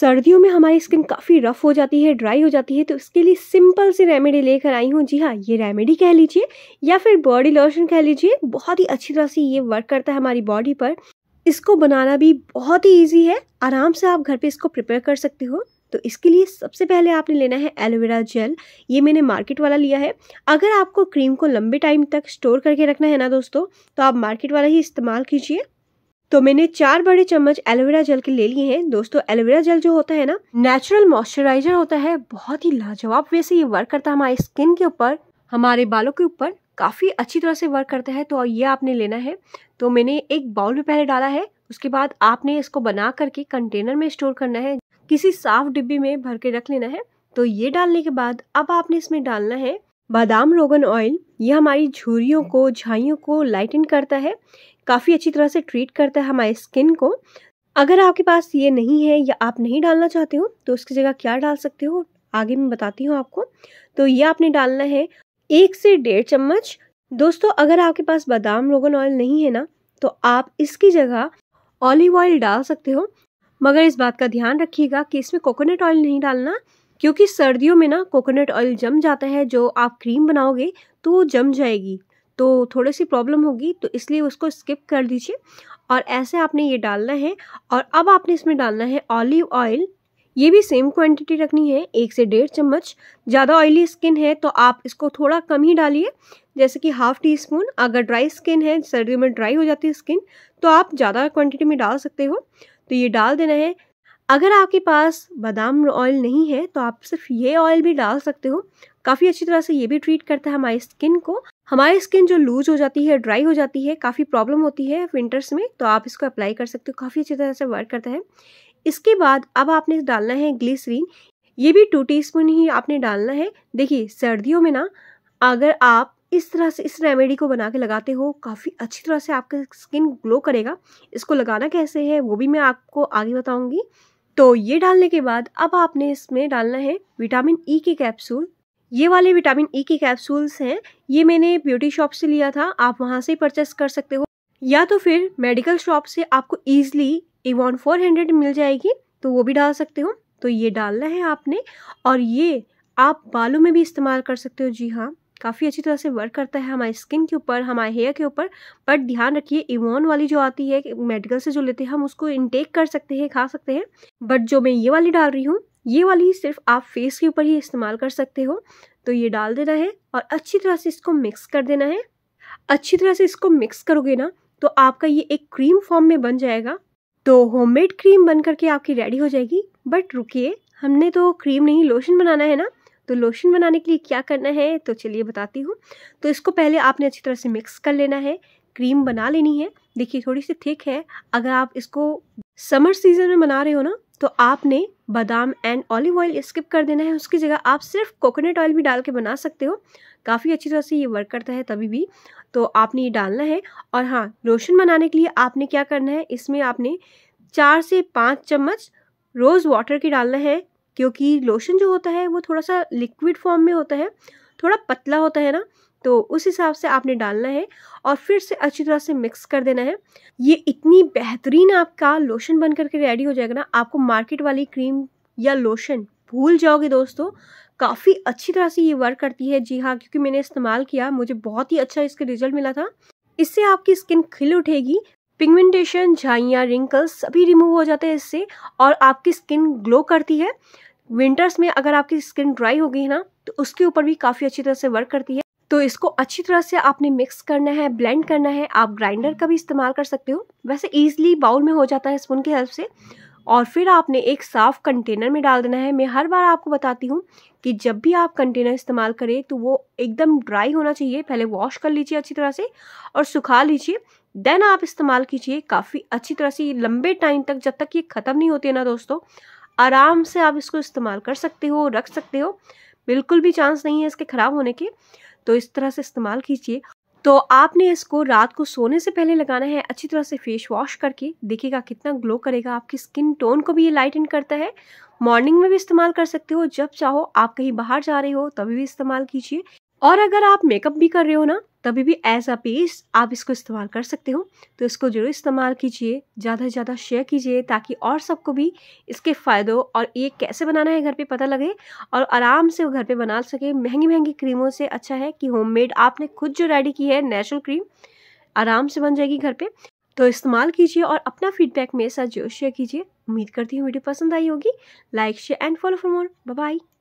सर्दियों में हमारी स्किन काफ़ी रफ़ हो जाती है ड्राई हो जाती है तो इसके लिए सिंपल सी रेमेडी लेकर आई हूँ जी हाँ ये रेमेडी कह लीजिए या फिर बॉडी लोशन कह लीजिए बहुत ही अच्छी तरह से ये वर्क करता है हमारी बॉडी पर इसको बनाना भी बहुत ही ईजी है आराम से आप घर पर इसको प्रिपेयर कर सकते हो तो इसके लिए सबसे पहले आपने लेना है एलोवेरा जेल ये मैंने मार्केट वाला लिया है अगर आपको क्रीम को लंबे टाइम तक स्टोर करके रखना है ना दोस्तों तो आप मार्केट वाला ही इस्तेमाल कीजिए तो मैंने चार बड़े चम्मच एलोवेरा जल के ले लिए हैं दोस्तों एलोवेरा जल जो होता है ना नेचुरल मॉइस्चराइजर होता है बहुत ही लाजवाब वे से ये वर्क करता है हमारे स्किन के ऊपर हमारे बालों के ऊपर काफ़ी अच्छी तरह से वर्क करता है तो ये आपने लेना है तो मैंने एक बाउल में पहले डाला है उसके बाद आपने इसको बना करके कंटेनर में स्टोर करना है किसी साफ डिब्बी में भर के रख लेना है तो ये डालने के बाद अब आपने इसमें डालना है बादाम रोगन ऑयल यह हमारी झुरियों को झाइयों को लाइटन करता है काफ़ी अच्छी तरह से ट्रीट करता है हमारे स्किन को अगर आपके पास ये नहीं है या आप नहीं डालना चाहते हो तो उसकी जगह क्या डाल सकते हो आगे मैं बताती हूँ आपको तो ये आपने डालना है एक से डेढ़ चम्मच दोस्तों अगर आपके पास बादाम रोगन ऑयल नहीं है ना तो आप इसकी जगह ऑलिव ऑयल डाल सकते हो मगर इस बात का ध्यान रखिएगा कि इसमें कोकोनट ऑयल नहीं डालना क्योंकि सर्दियों में ना कोकोनट ऑयल जम जाता है जो आप क्रीम बनाओगे तो वो जम जाएगी तो थोड़ी सी प्रॉब्लम होगी तो इसलिए उसको स्किप कर दीजिए और ऐसे आपने ये डालना है और अब आपने इसमें डालना है ऑलिव ऑयल ये भी सेम क्वांटिटी रखनी है एक से डेढ़ चम्मच ज़्यादा ऑयली स्किन है तो आप इसको थोड़ा कम ही डालिए जैसे कि हाफ टी स्पून अगर ड्राई स्किन है सर्दियों में ड्राई हो जाती है स्किन तो आप ज़्यादा क्वांटिटी में डाल सकते हो तो ये डाल देना है अगर आपके पास बादाम ऑयल नहीं है तो आप सिर्फ ये ऑयल भी डाल सकते हो काफ़ी अच्छी तरह से ये भी ट्रीट करता है हमारी स्किन को हमारी स्किन जो लूज हो जाती है ड्राई हो जाती है काफ़ी प्रॉब्लम होती है विंटर्स में तो आप इसको अप्लाई कर सकते हो काफ़ी अच्छी तरह से वर्क करता है इसके बाद अब आपने डालना है ग्लिसरीन ये भी टू टी ही आपने डालना है देखिए सर्दियों में ना अगर आप इस तरह से इस रेमेडी को बना के लगाते हो काफ़ी अच्छी तरह से आपका स्किन ग्लो करेगा इसको लगाना कैसे है वो भी मैं आपको आगे बताऊंगी तो ये डालने के बाद अब आपने इसमें डालना है विटामिन ई e के कैप्सूल ये वाले विटामिन ई e के कैप्सूल्स हैं ये मैंने ब्यूटी शॉप से लिया था आप वहाँ से परचेस कर सकते हो या तो फिर मेडिकल शॉप से आपको ईजिली इवॉन फोर हंड्रेड मिल जाएगी तो वो भी डाल सकते हो तो ये डालना है आपने और ये आप बालों में भी इस्तेमाल कर सकते हो जी हाँ काफ़ी अच्छी तरह से वर्क करता है हमारी स्किन के ऊपर हमारे हेयर के ऊपर बट ध्यान रखिए इवॉन वाली जो आती है मेडिकल से जो लेते हैं हम उसको इनटेक कर सकते हैं खा सकते हैं बट जो मैं ये वाली डाल रही हूँ ये वाली सिर्फ आप फेस के ऊपर ही इस्तेमाल कर सकते हो तो ये डाल देना है और अच्छी तरह से इसको मिक्स कर देना है अच्छी तरह से इसको मिक्स करोगे ना तो आपका ये एक क्रीम फॉर्म में बन जाएगा तो होममेड क्रीम बन करके आपकी रेडी हो जाएगी बट रुकिए हमने तो क्रीम नहीं लोशन बनाना है ना तो लोशन बनाने के लिए क्या करना है तो चलिए बताती हूँ तो इसको पहले आपने अच्छी तरह से मिक्स कर लेना है क्रीम बना लेनी है देखिए थोड़ी सी थिक है अगर आप इसको समर सीजन में बना रहे हो ना तो आपने बादाम एंड ऑलिव ऑयल स्किप कर देना है उसकी जगह आप सिर्फ कोकोनट ऑयल भी डाल के बना सकते हो काफ़ी अच्छी तरह से ये वर्क करता है तभी भी तो आपने ये डालना है और हाँ लोशन बनाने के लिए आपने क्या करना है इसमें आपने चार से पाँच चम्मच रोज़ वाटर की डालना है क्योंकि लोशन जो होता है वो थोड़ा सा लिक्विड फॉर्म में होता है थोड़ा पतला होता है ना तो उस हिसाब से आपने डालना है और फिर से अच्छी तरह से मिक्स कर देना है ये इतनी बेहतरीन आपका लोशन बन करके रेडी हो जाएगा ना आपको मार्केट वाली क्रीम या लोशन भूल जाओगे दोस्तों काफ़ी अच्छी तरह से ये वर्क करती है जी हाँ क्योंकि मैंने इस्तेमाल किया मुझे बहुत ही अच्छा इसका रिजल्ट मिला था इससे आपकी स्किन खिल उठेगी पिगमेंटेशन झाइयाँ रिंकल्स सभी रिमूव हो जाते हैं इससे और आपकी स्किन ग्लो करती है विंटर्स में अगर आपकी स्किन ड्राई हो गई है ना तो उसके ऊपर भी काफ़ी अच्छी तरह से वर्क करती है तो इसको अच्छी तरह से आपने मिक्स करना है ब्लेंड करना है आप ग्राइंडर का भी इस्तेमाल कर सकते हो वैसे ईजिली बाउल में हो जाता है स्पून की हेल्प से और फिर आपने एक साफ़ कंटेनर में डाल देना है मैं हर बार आपको बताती हूँ कि जब भी आप कंटेनर इस्तेमाल करें तो वो एकदम ड्राई होना चाहिए पहले वॉश कर लीजिए अच्छी तरह से और सुखा लीजिए देन आप इस्तेमाल कीजिए काफ़ी अच्छी तरह से लंबे टाइम तक जब तक ये ख़त्म नहीं होती है ना दोस्तों आराम से आप इसको इस्तेमाल कर सकते हो रख सकते हो बिल्कुल भी चांस नहीं है इसके ख़राब होने के तो इस तरह से इस्तेमाल कीजिए तो आपने इसको रात को सोने से पहले लगाना है अच्छी तरह से फेस वॉश करके देखिएगा कितना ग्लो करेगा आपकी स्किन टोन को भी ये लाइटन करता है मॉर्निंग में भी इस्तेमाल कर सकते हो जब चाहो आप कहीं बाहर जा रहे हो तभी भी इस्तेमाल कीजिए और अगर आप मेकअप भी कर रहे हो ना तभी भी एज अ पेस्ट आप इसको इस्तेमाल कर सकते हो तो इसको जरूर इस्तेमाल कीजिए ज़्यादा से ज़्यादा शेयर कीजिए ताकि और सबको भी इसके फ़ायदों और ये कैसे बनाना है घर पे पता लगे और आराम से वो घर पे बना सके महंगी महंगी क्रीमों से अच्छा है कि होममेड आपने खुद जो रेडी की है नेचुरल क्रीम आराम से बन जाएगी घर पर तो इस्तेमाल कीजिए और अपना फीडबैक मेरे साथ जो शेयर कीजिए उम्मीद करती हूँ वीडियो पसंद आई होगी like share and follow for more bye